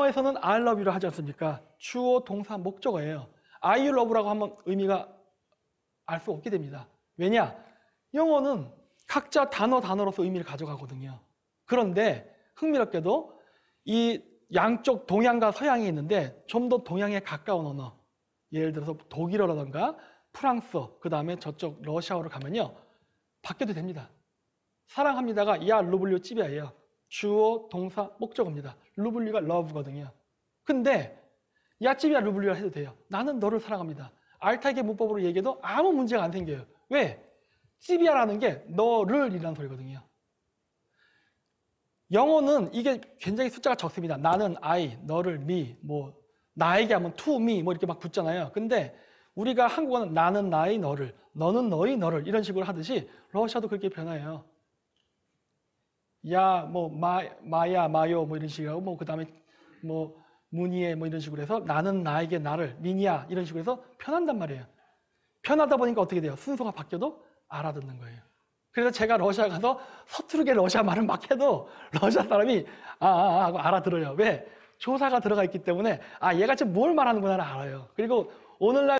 영어에서는 I love you를 하지 않습니까? 주어 동사 목적어예요. I love라고 하면 의미가 알 수 없게 됩니다. 왜냐? 영어는 각자 단어 단어로서 의미를 가져가거든요. 그런데 흥미롭게도 이 양쪽 동양과 서양이 있는데 좀 더 동양에 가까운 언어, 예를 들어서 독일어라던가 프랑스어, 그 다음에 저쪽 러시아어를 가면요. 바뀌어도 됩니다. 사랑합니다가 야, 루블류 찌비아예요. 주어, 동사, 목적어입니다. 루블리가 love거든요. 근데 야집이야 루블리라 해도 돼요. 나는 너를 사랑합니다. 알타기게 문법으로 얘기해도 아무 문제가 안 생겨요. 왜? 찝이야라는 게 너를이라는 소리거든요. 영어는 이게 굉장히 숫자가 적습니다. 나는 I, 너를 me, 뭐 나에게 하면 to me 뭐 이렇게 막 붙잖아요. 근데 우리가 한국어는 나는 나의 너를, 너는 너의 너를 이런 식으로 하듯이 러시아도 그렇게 변해요. 야, 뭐, 마, 마야, 마요, 뭐 이런 식으로 하고, 뭐, 그 다음에 뭐, 문이에 뭐 이런 식으로 해서 나는 나에게 나를, 미니야 이런 식으로 해서 편한단 말이에요. 편하다 보니까 어떻게 돼요? 순서가 바뀌어도 알아듣는 거예요. 그래서 제가 러시아 가서 서투르게 러시아 말을 막 해도 러시아 사람이 아, 아, 아 하고 알아들어요. 왜? 조사가 들어가 있기 때문에 아, 얘가 지금 뭘 말하는구나를 알아요. 그리고 오늘날